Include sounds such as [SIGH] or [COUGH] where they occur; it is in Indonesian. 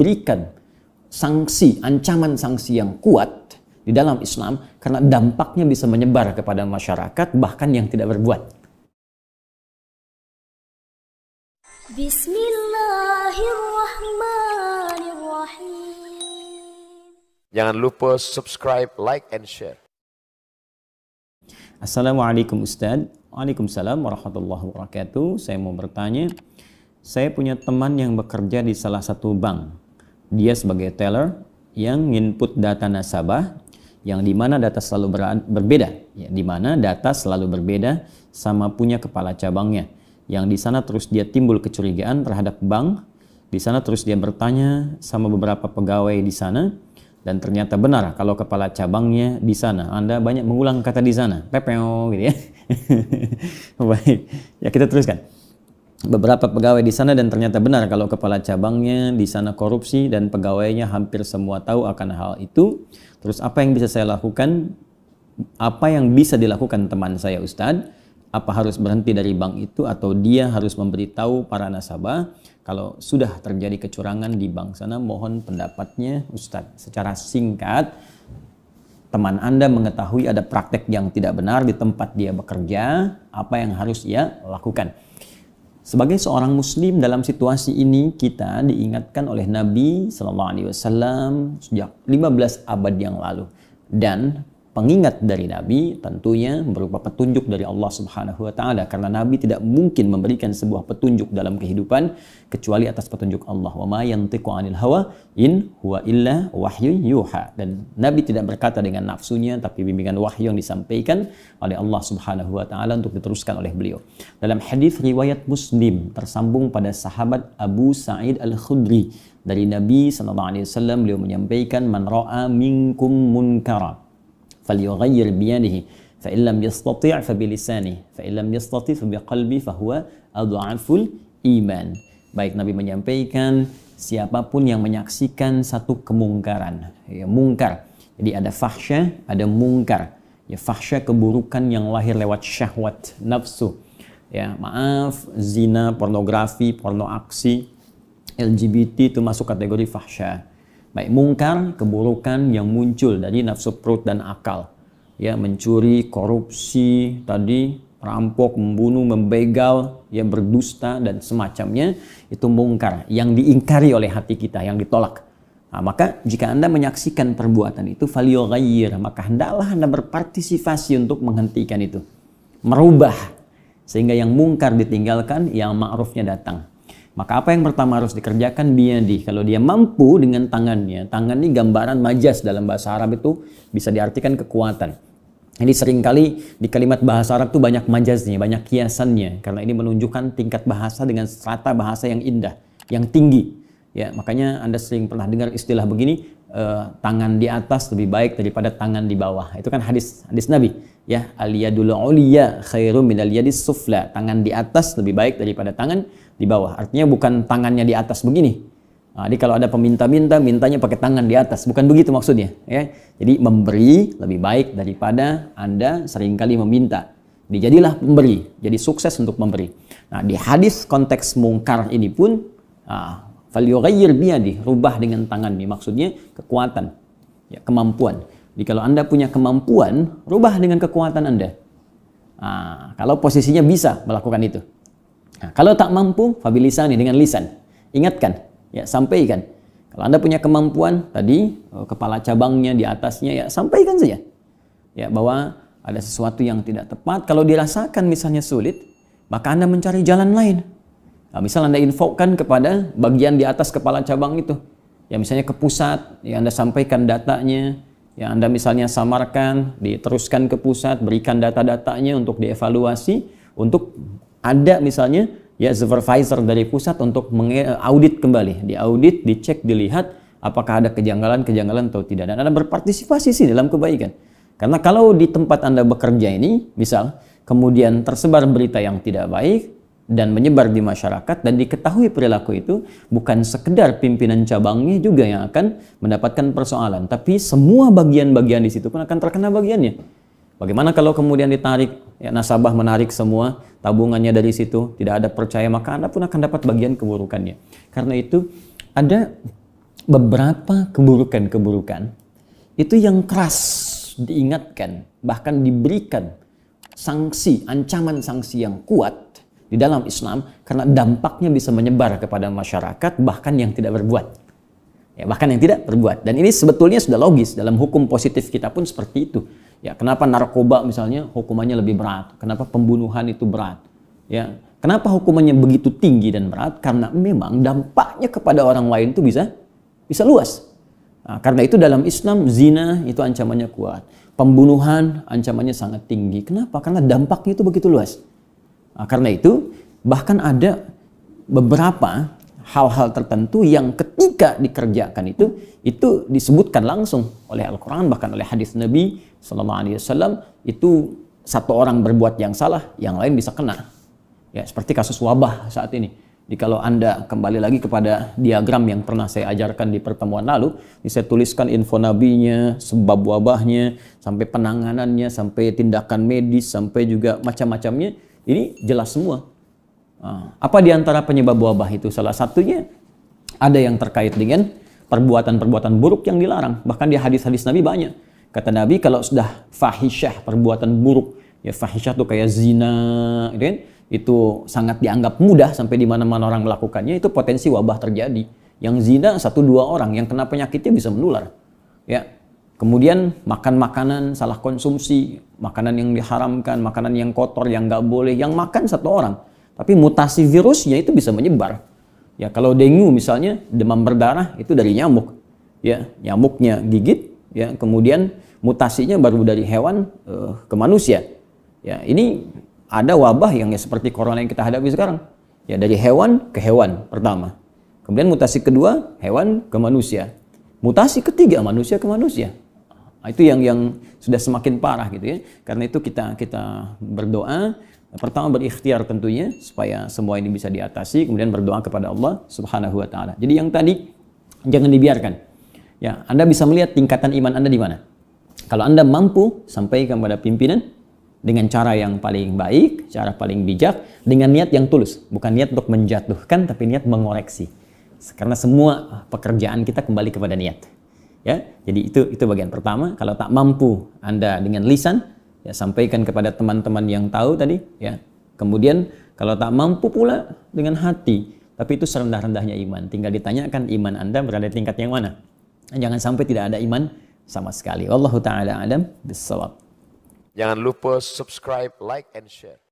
diberikan sanksi, ancaman sanksi yang kuat di dalam Islam karena dampaknya bisa menyebar kepada masyarakat bahkan yang tidak berbuat. Bismillahirrahmanirrahim. Jangan lupa subscribe, like, and share. Assalamualaikum Ustaz. Waalaikumsalam warahmatullahi wabarakatuh. Saya mau bertanya, saya punya teman yang bekerja di salah satu bank dia sebagai teller yang input data nasabah yang di mana data selalu berbeda, ya, di mana data selalu berbeda sama punya kepala cabangnya. Yang di sana terus dia timbul kecurigaan terhadap bank, di sana terus dia bertanya sama beberapa pegawai di sana dan ternyata benar kalau kepala cabangnya di sana. Anda banyak mengulang kata di sana, pepeo gitu ya. [LAUGHS] Baik, ya kita teruskan beberapa pegawai di sana dan ternyata benar kalau kepala cabangnya di sana korupsi dan pegawainya hampir semua tahu akan hal itu. Terus apa yang bisa saya lakukan? Apa yang bisa dilakukan teman saya Ustadz? Apa harus berhenti dari bank itu atau dia harus memberitahu para nasabah kalau sudah terjadi kecurangan di bank sana mohon pendapatnya Ustadz secara singkat teman Anda mengetahui ada praktek yang tidak benar di tempat dia bekerja apa yang harus ia lakukan sebagai seorang muslim dalam situasi ini kita diingatkan oleh Nabi SAW alaihi wasallam sejak 15 abad yang lalu dan pengingat dari Nabi tentunya berupa petunjuk dari Allah Subhanahu wa taala karena Nabi tidak mungkin memberikan sebuah petunjuk dalam kehidupan kecuali atas petunjuk Allah wa ma yantiqu anil hawa in huwa illa wahyu yuha dan Nabi tidak berkata dengan nafsunya tapi bimbingan wahyu yang disampaikan oleh Allah Subhanahu wa taala untuk diteruskan oleh beliau dalam hadis riwayat Muslim tersambung pada sahabat Abu Sa'id Al-Khudri dari Nabi sallallahu alaihi wasallam beliau menyampaikan man ra'a minkum munkara فليغير biyadihi فإن لم يستطع فبلسانه فإن لم يستطع فبقلبي فهو أضعف الإيمان Baik Nabi menyampaikan siapapun yang menyaksikan satu kemungkaran, ya mungkar. Jadi ada fahsya, ada mungkar. Ya fahsya keburukan yang lahir lewat syahwat nafsu. Ya, maaf, zina, pornografi, porno aksi, LGBT itu masuk kategori fahsyah. Baik mungkar, keburukan yang muncul dari nafsu perut dan akal. Ya, mencuri, korupsi, tadi rampok membunuh, membegal, yang berdusta dan semacamnya itu mungkar yang diingkari oleh hati kita, yang ditolak. Nah, maka jika Anda menyaksikan perbuatan itu valio gayir maka hendaklah Anda berpartisipasi untuk menghentikan itu. Merubah sehingga yang mungkar ditinggalkan, yang ma'rufnya datang. Maka apa yang pertama harus dikerjakan dia di Kalau dia mampu dengan tangannya, tangan ini gambaran majas dalam bahasa Arab itu bisa diartikan kekuatan. Jadi seringkali di kalimat bahasa Arab itu banyak majasnya, banyak kiasannya karena ini menunjukkan tingkat bahasa dengan strata bahasa yang indah, yang tinggi. Ya, makanya Anda sering pernah dengar istilah begini, uh, tangan di atas lebih baik daripada tangan di bawah. Itu kan hadis hadis Nabi ya aliyadul uliya khairum min aliyadis sufla. Tangan di atas lebih baik daripada tangan di bawah. Artinya bukan tangannya di atas begini. Nah, jadi kalau ada peminta-minta, mintanya pakai tangan di atas. Bukan begitu maksudnya. Ya. Jadi memberi lebih baik daripada Anda seringkali meminta. Dijadilah memberi Jadi sukses untuk memberi. Nah di hadis konteks mungkar ini pun nah, Falyughayyir biyadi, rubah dengan tangan nih Maksudnya kekuatan, ya, kemampuan. Jadi kalau Anda punya kemampuan, rubah dengan kekuatan Anda. Nah, kalau posisinya bisa melakukan itu. Nah, kalau tak mampu, fabilisani dengan lisan. Ingatkan, ya sampaikan. Kalau Anda punya kemampuan tadi oh, kepala cabangnya di atasnya ya sampaikan saja. Ya bahwa ada sesuatu yang tidak tepat kalau dirasakan misalnya sulit, maka Anda mencari jalan lain. Nah, misal Anda infokan kepada bagian di atas kepala cabang itu. Ya misalnya ke pusat, ya Anda sampaikan datanya, ya Anda misalnya samarkan, diteruskan ke pusat, berikan data-datanya untuk dievaluasi, untuk ada misalnya ya supervisor dari pusat untuk mengaudit kembali, diaudit, dicek, dilihat apakah ada kejanggalan-kejanggalan atau tidak. Dan Anda berpartisipasi sih dalam kebaikan. Karena kalau di tempat Anda bekerja ini, misal, kemudian tersebar berita yang tidak baik, dan menyebar di masyarakat dan diketahui perilaku itu bukan sekedar pimpinan cabangnya juga yang akan mendapatkan persoalan tapi semua bagian-bagian di situ pun akan terkena bagiannya bagaimana kalau kemudian ditarik ya nasabah menarik semua tabungannya dari situ tidak ada percaya maka Anda pun akan dapat bagian keburukannya karena itu ada beberapa keburukan-keburukan itu yang keras diingatkan bahkan diberikan sanksi ancaman sanksi yang kuat di dalam Islam karena dampaknya bisa menyebar kepada masyarakat bahkan yang tidak berbuat. Ya, bahkan yang tidak berbuat. Dan ini sebetulnya sudah logis dalam hukum positif kita pun seperti itu. Ya, kenapa narkoba misalnya hukumannya lebih berat? Kenapa pembunuhan itu berat? Ya, kenapa hukumannya begitu tinggi dan berat? Karena memang dampaknya kepada orang lain itu bisa bisa luas. Nah, karena itu dalam Islam zina itu ancamannya kuat. Pembunuhan ancamannya sangat tinggi. Kenapa? Karena dampaknya itu begitu luas. Nah, karena itu bahkan ada beberapa hal-hal tertentu yang ketika dikerjakan itu itu disebutkan langsung oleh Al-Qur'an bahkan oleh hadis Nabi sallallahu alaihi wasallam itu satu orang berbuat yang salah yang lain bisa kena. Ya, seperti kasus wabah saat ini. Jadi kalau Anda kembali lagi kepada diagram yang pernah saya ajarkan di pertemuan lalu, ini saya tuliskan info nabinya, sebab wabahnya, sampai penanganannya, sampai tindakan medis, sampai juga macam-macamnya ini jelas semua. Ah, apa di antara penyebab wabah itu? Salah satunya ada yang terkait dengan perbuatan-perbuatan buruk yang dilarang. Bahkan di hadis-hadis Nabi banyak. Kata Nabi kalau sudah fahisyah perbuatan buruk, ya fahisyah itu kayak zina, gitu kan? itu sangat dianggap mudah sampai di mana-mana orang melakukannya itu potensi wabah terjadi. Yang zina satu dua orang, yang kena penyakitnya bisa menular. Ya, Kemudian makan makanan salah konsumsi, makanan yang diharamkan, makanan yang kotor, yang nggak boleh, yang makan satu orang. Tapi mutasi virusnya itu bisa menyebar. Ya kalau dengue misalnya demam berdarah itu dari nyamuk. Ya nyamuknya gigit, ya kemudian mutasinya baru dari hewan uh, ke manusia. Ya ini ada wabah yang ya seperti corona yang kita hadapi sekarang. Ya dari hewan ke hewan pertama. Kemudian mutasi kedua hewan ke manusia. Mutasi ketiga manusia ke manusia. Nah, itu yang yang sudah semakin parah gitu ya. Karena itu kita kita berdoa pertama berikhtiar tentunya supaya semua ini bisa diatasi kemudian berdoa kepada Allah Subhanahu wa taala. Jadi yang tadi jangan dibiarkan. Ya, Anda bisa melihat tingkatan iman Anda di mana. Kalau Anda mampu sampaikan kepada pimpinan dengan cara yang paling baik, cara paling bijak, dengan niat yang tulus, bukan niat untuk menjatuhkan tapi niat mengoreksi. Karena semua pekerjaan kita kembali kepada niat ya jadi itu itu bagian pertama kalau tak mampu anda dengan lisan ya sampaikan kepada teman-teman yang tahu tadi ya kemudian kalau tak mampu pula dengan hati tapi itu serendah-rendahnya iman tinggal ditanyakan iman anda berada di tingkat yang mana jangan sampai tidak ada iman sama sekali Allah taala alam bisawab jangan lupa subscribe like and share